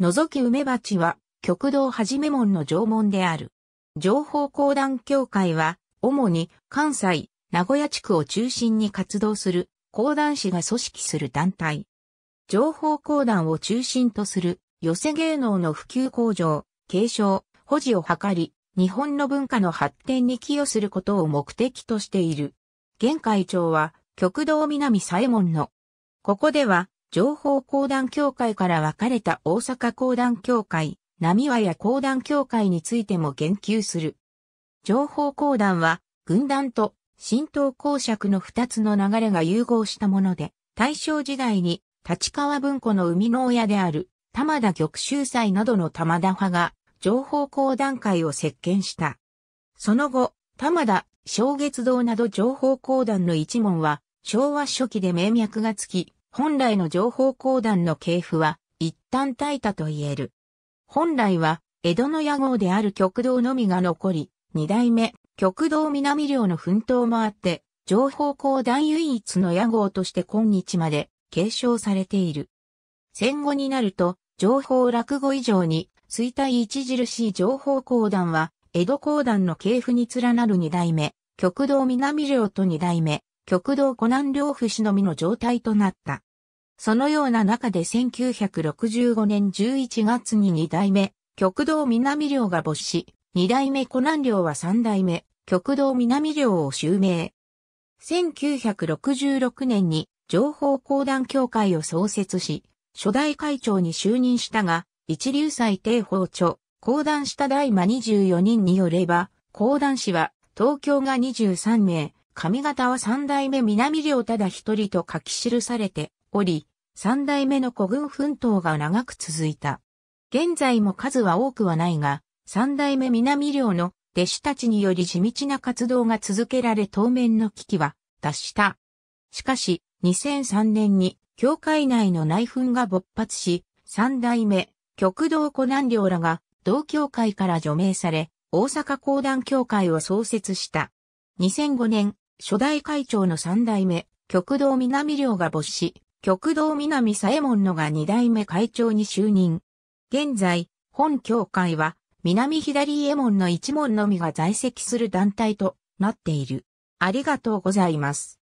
覗き梅鉢は、極道はじめ門の縄文である。情報公団協会は、主に関西、名古屋地区を中心に活動する、公団士が組織する団体。情報公団を中心とする、寄せ芸能の普及向上、継承、保持を図り、日本の文化の発展に寄与することを目的としている。現会長は、極道南左衛門の。ここでは、情報公団協会から分かれた大阪公団協会、浪和や公団協会についても言及する。情報公団は、軍団と新党公爵の二つの流れが融合したもので、大正時代に立川文庫の生みの親である玉田玉秀祭などの玉田派が情報公団会を席巻した。その後、玉田、小月堂など情報公団の一門は昭和初期で名脈がつき、本来の情報公団の系譜は一旦耐えたと言える。本来は江戸の屋号である極道のみが残り、二代目極道南領の奮闘もあって、情報公団唯一の屋号として今日まで継承されている。戦後になると、情報落語以上に、衰退著しい情報公団は、江戸公団の系譜に連なる二代目、極道南領と二代目、極道湖南領不死のみの状態となった。そのような中で1965年11月に2代目、極道南領が没し、2代目湖南領は3代目、極道南領を襲名。1966年に情報公団協会を創設し、初代会長に就任したが、一流祭帝法著、公団した大魔24人によれば、公団氏は東京が23名、上方は三代目南領ただ一人と書き記されており、三代目の孤軍奮闘が長く続いた。現在も数は多くはないが、三代目南領の弟子たちにより地道な活動が続けられ当面の危機は脱した。しかし、2003年に教会内の内紛が勃発し、三代目、極道湖南領らが同教会から除名され、大阪公団協会を創設した。2005年、初代会長の三代目、極道南領が没し、極道南左衛門のが二代目会長に就任。現在、本協会は、南左衛門の一門のみが在籍する団体となっている。ありがとうございます。